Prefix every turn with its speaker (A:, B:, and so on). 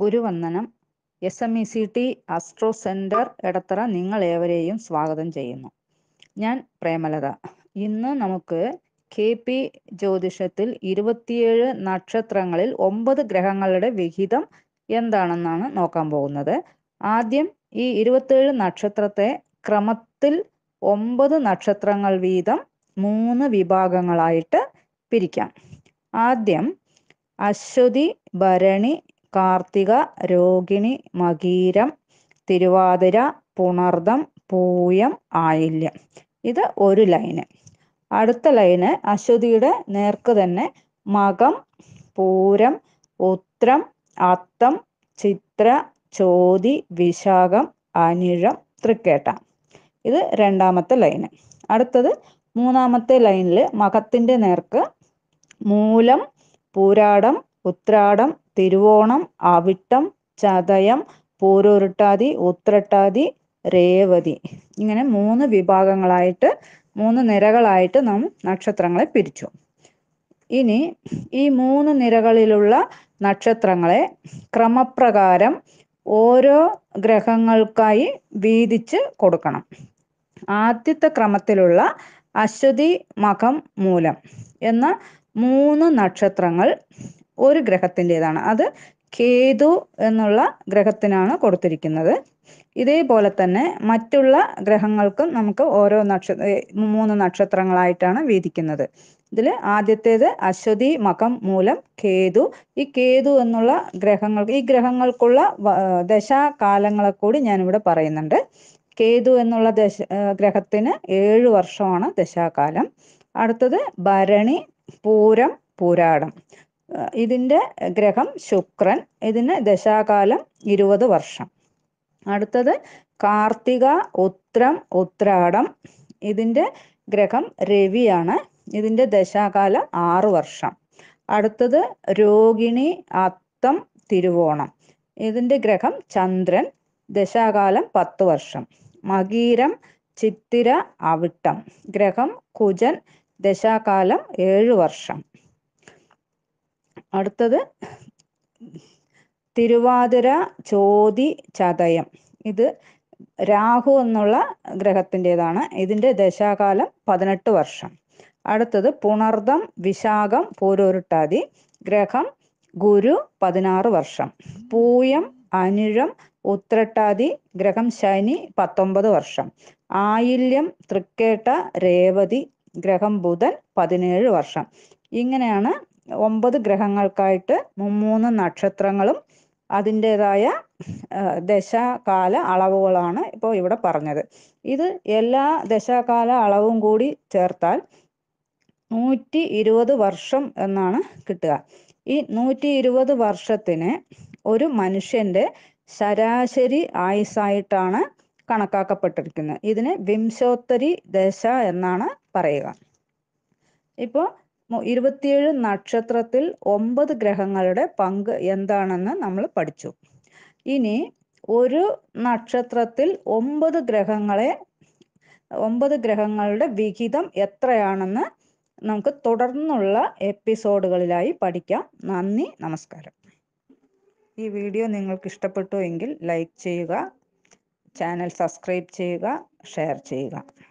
A: ഗുരുവന്ദനം S M E C T astro centre Edathara നിങ്ങൾ ഏവരെയും സ്വാഗതം ചെയ്യുന്നു ഞാൻ പ്രേമലത ഇന്ന് നമുക്ക് കെ പി ജ്യോതിഷത്തിൽ ഇരുപത്തിയേഴ് നക്ഷത്രങ്ങളിൽ ഒമ്പത് ഗ്രഹങ്ങളുടെ വിഹിതം എന്താണെന്നാണ് നോക്കാൻ പോകുന്നത് ആദ്യം ഈ ഇരുപത്തിയേഴ് നക്ഷത്രത്തെ ക്രമത്തിൽ ഒമ്പത് നക്ഷത്രങ്ങൾ വീതം മൂന്ന് വിഭാഗങ്ങളായിട്ട് പിരിക്കാം ആദ്യം അശ്വതി ഭരണി കാർത്തിക രോഹിണി മകീരം തിരുവാതിര പുണർദം പൂയം ആയില്യം ഇത് ഒരു ലൈന് അടുത്ത ലൈന് അശ്വതിയുടെ നേർക്ക് തന്നെ മകം പൂരം ഉത്രം അത്തം ചിത്ര ചോതി വിശാഖം അനിഴം തൃക്കേട്ട ഇത് രണ്ടാമത്തെ ലൈന് അടുത്തത് മൂന്നാമത്തെ ലൈനിൽ മകത്തിന്റെ നേർക്ക് മൂലം പൂരാടം ഉത്രാടം തിരുവോണം അവിട്ടം ചതയം പൂരൊരുട്ടാതി ഉത്രട്ടാതി രേവതി ഇങ്ങനെ മൂന്ന് വിഭാഗങ്ങളായിട്ട് മൂന്ന് നിരകളായിട്ട് നാം നക്ഷത്രങ്ങളെ പിരിച്ചു ഇനി ഈ മൂന്ന് നിരകളിലുള്ള നക്ഷത്രങ്ങളെ ക്രമപ്രകാരം ഓരോ ഗ്രഹങ്ങൾക്കായി വീതിച്ച് കൊടുക്കണം ആദ്യത്തെ ക്രമത്തിലുള്ള അശ്വതി മകം മൂലം എന്ന മൂന്ന് നക്ഷത്രങ്ങൾ ഒരു ഗ്രഹത്തിൻ്റെതാണ് അത് കേതു എന്നുള്ള ഗ്രഹത്തിനാണ് കൊടുത്തിരിക്കുന്നത് ഇതേപോലെ തന്നെ മറ്റുള്ള ഗ്രഹങ്ങൾക്കും നമുക്ക് ഓരോ നക്ഷത്ര മൂന്ന് നക്ഷത്രങ്ങളായിട്ടാണ് വീതിക്കുന്നത് ഇതിൽ ആദ്യത്തേത് അശ്വതി മകം മൂലം കേതു ഈ കേതു എന്നുള്ള ഗ്രഹങ്ങൾ ഈ ഗ്രഹങ്ങൾക്കുള്ള ദശാകാലങ്ങളെ കൂടി ഞാനിവിടെ പറയുന്നുണ്ട് കേതു എന്നുള്ള ദശ ഗ്രഹത്തിന് ഏഴ് വർഷമാണ് ദശാകാലം അടുത്തത് ഭരണി പൂരം പൂരാടം ഇതിൻ്റെ ഗ്രഹം ശുക്രൻ ഇതിന് ദശാകാലം ഇരുപത് വർഷം അടുത്തത് കാർത്തിക ഉത്രം ഉത്രാടം ഇതിൻ്റെ ഗ്രഹം രവിയാണ് ഇതിൻ്റെ ദശാകാലം ആറ് വർഷം അടുത്തത് രോഹിണി അത്തം തിരുവോണം ഇതിൻ്റെ ഗ്രഹം ചന്ദ്രൻ ദശാകാലം പത്ത് വർഷം മകീരം ചിത്തിര അവിട്ടം ഗ്രഹം കുജൻ ദശാകാലം ഏഴ് വർഷം അടുത്തത് തിരുവാതിര ചോതി ചതയം ഇത് രാഹു എന്നുള്ള ഗ്രഹത്തിൻ്റെതാണ് ഇതിൻ്റെ ദശാകാലം പതിനെട്ട് വർഷം അടുത്തത് പുണർദം വിശാഖം പൂരോരുട്ടാതി ഗ്രഹം ഗുരു പതിനാറ് വർഷം പൂയം അനിഴം ഉത്രട്ടാതി ഗ്രഹം ശനി പത്തൊമ്പത് വർഷം ആയില്യം തൃക്കേട്ട രേവതി ഗ്രഹം ബുധൻ പതിനേഴ് വർഷം ഇങ്ങനെയാണ് ഒമ്പത് ഗ്രഹങ്ങൾക്കായിട്ട് മൂന്ന് നക്ഷത്രങ്ങളും അതിൻ്റെതായ ദശകാല അളവുകളാണ് ഇപ്പോൾ ഇവിടെ പറഞ്ഞത് ഇത് എല്ലാ ദശകാല അളവും കൂടി ചേർത്താൽ നൂറ്റി ഇരുപത് വർഷം എന്നാണ് കിട്ടുക ഈ നൂറ്റി ഇരുപത് വർഷത്തിന് ഒരു മനുഷ്യന്റെ ശരാശരി ആയുസായിട്ടാണ് കണക്കാക്കപ്പെട്ടിരിക്കുന്നത് ഇതിന് വിംശോത്തരി ദശ എന്നാണ് പറയുക ഇപ്പോൾ ഇരുപത്തിയേഴ് നക്ഷത്രത്തിൽ ഒമ്പത് ഗ്രഹങ്ങളുടെ പങ്ക് എന്താണെന്ന് നമ്മൾ പഠിച്ചു ഇനി ഒരു നക്ഷത്രത്തിൽ ഒമ്പത് ഗ്രഹങ്ങളെ ഒമ്പത് ഗ്രഹങ്ങളുടെ വിഹിതം എത്രയാണെന്ന് നമുക്ക് തുടർന്നുള്ള എപ്പിസോഡുകളിലായി പഠിക്കാം നന്ദി നമസ്കാരം ഈ വീഡിയോ നിങ്ങൾക്ക് ഇഷ്ടപ്പെട്ടു എങ്കിൽ ലൈക്ക് ചെയ്യുക ചാനൽ സബ്സ്ക്രൈബ് ചെയ്യുക ഷെയർ ചെയ്യുക